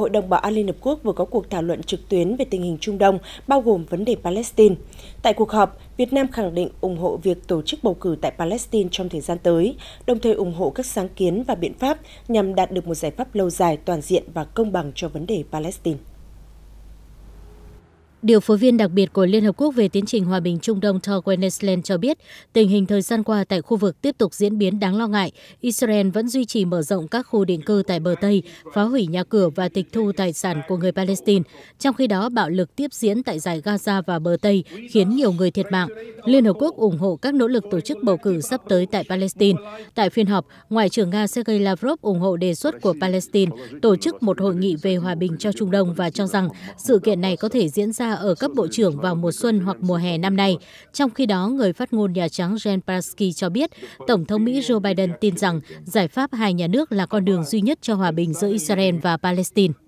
Hội đồng Bảo an Liên Hợp Quốc vừa có cuộc thảo luận trực tuyến về tình hình Trung Đông, bao gồm vấn đề Palestine. Tại cuộc họp, Việt Nam khẳng định ủng hộ việc tổ chức bầu cử tại Palestine trong thời gian tới, đồng thời ủng hộ các sáng kiến và biện pháp nhằm đạt được một giải pháp lâu dài toàn diện và công bằng cho vấn đề Palestine. Điều phối viên đặc biệt của Liên Hợp Quốc về tiến trình hòa bình Trung Đông Thor Wennesland cho biết, tình hình thời gian qua tại khu vực tiếp tục diễn biến đáng lo ngại. Israel vẫn duy trì mở rộng các khu định cư tại bờ Tây, phá hủy nhà cửa và tịch thu tài sản của người Palestine. Trong khi đó, bạo lực tiếp diễn tại giải Gaza và bờ Tây khiến nhiều người thiệt mạng. Liên Hợp Quốc ủng hộ các nỗ lực tổ chức bầu cử sắp tới tại Palestine. Tại phiên họp, Ngoại trưởng Nga Sergei Lavrov ủng hộ đề xuất của Palestine tổ chức một hội nghị về hòa bình cho Trung Đông và cho rằng sự kiện này có thể diễn ra ở cấp bộ trưởng vào mùa xuân hoặc mùa hè năm nay. Trong khi đó, người phát ngôn Nhà Trắng Jen Psaki cho biết, Tổng thống Mỹ Joe Biden tin rằng giải pháp hai nhà nước là con đường duy nhất cho hòa bình giữa Israel và Palestine.